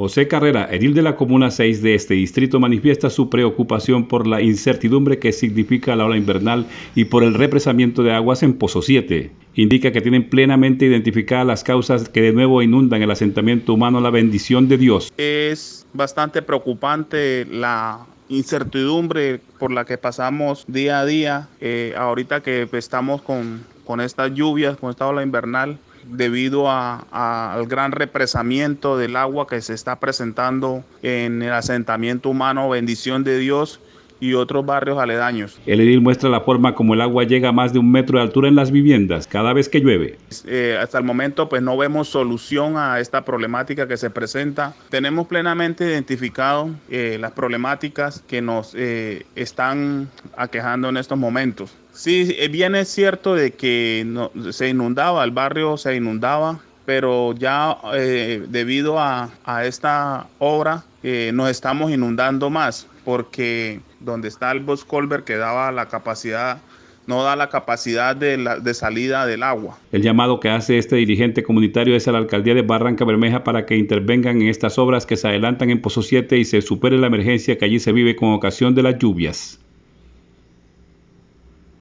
José Carrera, edil de la Comuna 6 de este distrito, manifiesta su preocupación por la incertidumbre que significa la ola invernal y por el represamiento de aguas en Pozo 7. Indica que tienen plenamente identificadas las causas que de nuevo inundan el asentamiento humano, la bendición de Dios. Es bastante preocupante la incertidumbre por la que pasamos día a día, eh, ahorita que estamos con, con estas lluvias, con esta ola invernal debido al gran represamiento del agua que se está presentando en el asentamiento humano Bendición de Dios y otros barrios aledaños. El edil muestra la forma como el agua llega a más de un metro de altura en las viviendas cada vez que llueve. Eh, hasta el momento pues no vemos solución a esta problemática que se presenta. Tenemos plenamente identificado eh, las problemáticas que nos eh, están aquejando en estos momentos. Sí, bien es cierto de que se inundaba, el barrio se inundaba, pero ya eh, debido a, esta obra eh, nos estamos inundando más porque donde está el Boscolver que daba la capacidad no da la capacidad de, de, salida del agua. El llamado que hace este dirigente comunitario es a la alcaldía de Barranca Bermeja para que intervengan en estas obras que se adelantan en Pozo 7 y se supere la emergencia que allí se vive con ocasión de las lluvias.